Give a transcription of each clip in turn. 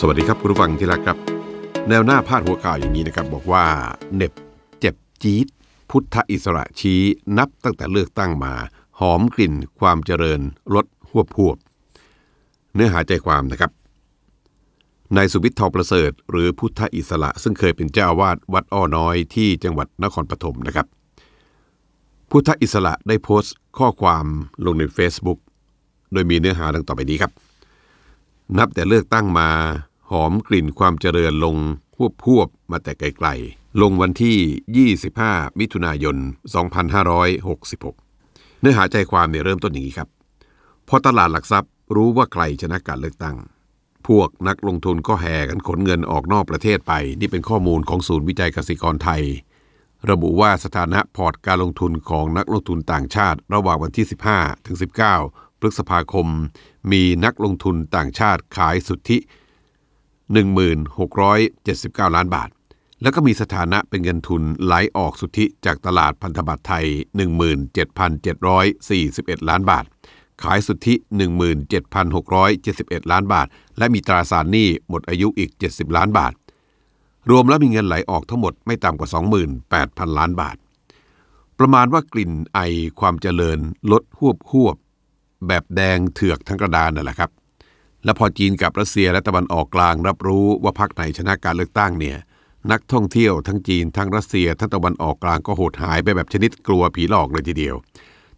สวัสดีครับคุณผู้ฟังที่รักครับ แนวหน้าพาดหัวข่าวอย่างนี้นะครับบอกว่าเน็บเจ็บจี๊ดพุทธอิสระชี้ นับตั้งแต่เลือกตั้งมา หอมกลิ่น ความเจริญลดหัวพวบเนื้อหาใจความนะครับนายสุวิทย์ทองประเสริฐหรือพุทธอิสระซึ่งเคยเป็นเจ้าอาวาสวัดอ้อน้อย ที่จังหวัดนครปฐมนะครับ พุทธอิสระได้โพสต์ ข้อความลงใน Facebook โดยมีเนื้อหาดังต่อไปนี้ครับ นับแต่เลือกตั้งมาหอมกลิ่นความเจริญลงพวบพวบมาแต่ไกลๆ ลงวันที่ 25มิถุนายน2566 เนื้อหาใจความเนี่ยเริ่มต้นอย่างนี้ครับ พอตลาดหลักทรัพย์รู้ว่าใครชนะการเลือกตั้ง พวกนักลงทุนก็แห่กันขนเงินออกนอกประเทศไป นี่เป็นข้อมูลของศูนย์วิจัยกสิกรไทย ระบุว่าสถานะพอร์ตการลงทุนของนักลงทุนต่างชาติระหว่างวันที่ 15ถึง19พฤษภาคมมีนักลงทุนต่างชาติขายสุทธิ1,679 ล้านบาท แล้วก็มีสถานะเป็นเงินทุนไหลออกสุทธิจากตลาดพันธบัตรไทย 17,741 ล้านบาท ขายสุทธิ 17,671 ล้านบาท และมีตราสารหนี้หมดอายุอีก 70 ล้านบาท รวมแล้วมีเงินไหลออกทั้งหมดไม่ต่ำกว่า 28,000 ล้านบาท ประมาณว่ากลิ่นไอความเจริญลดหวบหวบ แบบแดงเถือกทั้งกระดานนั่นแหละครับและพอจีนกับรัสเซียและตะวันออกกลางรับรู้ว่าพรรคไหนชนะการเลือกตั้งเนี่ย นักท่องเที่ยวทั้งจีนทั้งรัสเซียทั้งตะวันออกกลางก็โหดหายไปแบบชนิดกลัวผีหลอกเลยทีเดียว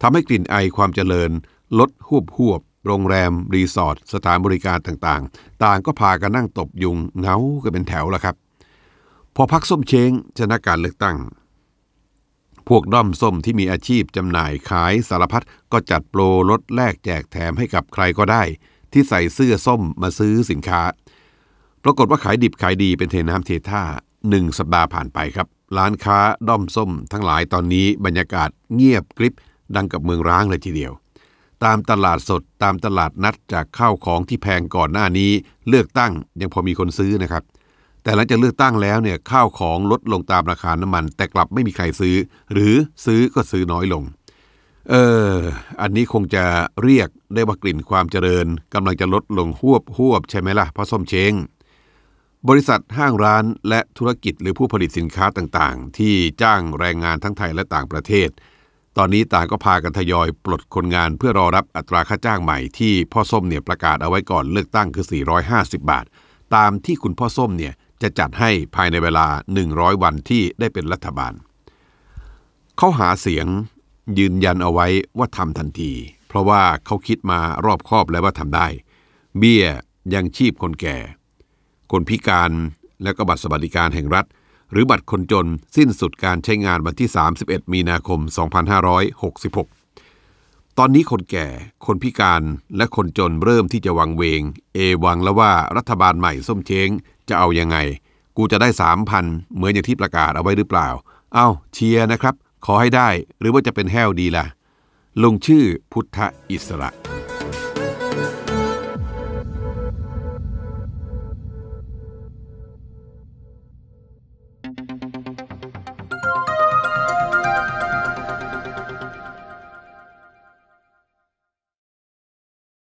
ทำให้กลิ่นไอความเจริญ ลดหุบหวบโรงแรม รีสอร์ทสถานบริการต่างๆต่างก็พากันนั่งตบยุงเงากันเป็นแถวละครับ พอพักส้มเช้งชนะการเลือกตั้ง พวกด้อมส้มที่มีอาชีพจำหน่ายขายสารพัดก็จัดโปรลดแลกแจกแถมให้กับใครก็ได้ที่ใส่เสื้อส้มมาซื้อสินค้า ปรากฏว่าขายดิบขายดีเป็นเทน้ำเทท่าหนึ่งสัปดาห์ผ่านไปครับ ร้านค้าด้อมส้ม ทั้งหลายตอนนี้บรรยากาศเงียบกริบดังกับเมืองร้างเลยทีเดียว ตามตลาดสดตามตลาดนัดจากข้าวของที่แพงก่อนหน้านี้ เลือกตั้งยังพอมีคนซื้อนะครับ แต่หลังจากเลือกตั้งแล้วเนี่ยข้าวของลดลงตามราคาน้ำมัน แต่กลับไม่มีใครซื้อ หรือซื้อก็ซื้อน้อยลงเอออันนี้คงจะเรียกได้ว่ากลิ่นความเจริญกำลังจะลดลงหวบหวบใช่ไหมล่ะพ่อส้มเชงบริษัทห้างร้านและธุรกิจหรือผู้ผลิตสินค้าต่างๆ ที่จ้างแรงงานทั้งไทยและต่างประเทศ ตอนนี้ต่างก็พากันทยอยปลดคนงานเพื่อรอรับอัตราค่าจ้างใหม่ที่พ่อส้มเนี่ยประกาศเอาไว้ก่อนเลือกตั้งคือ 450 บาท ตามที่คุณพ่อส้มเนี่ยจะจัดให้ภายในเวลา 100 วันที่ได้เป็นรัฐบาลเขาหาเสียงยืนยันเอาไว้ ว่าทำทันที เพราะว่าเขาคิดมารอบคอบแล้วว่าทำได้ เบี้ยยังชีพคนแก่ คนพิการ และก็บัตรสวัสดิการแห่งรัฐ หรือบัตรคนจนสิ้นสุดการใช้งานวันที่ 31 มีนาคม 2566 ตอนนี้คนแก่ คนพิการ และคนจนเริ่มที่จะวังเวง เอวังแล้วว่ารัฐบาลใหม่ส้มเช้ง จะเอาอยัางไง กูจะได้ 3,000 เหมือนอย่างที่ประกาศเอาไว้หรือเปล่า เอา้าเชียร์นะครับขอให้ได้หรือว่าจะเป็นแห้วดีละ่ะ ลงชื่อพุทธอิสระ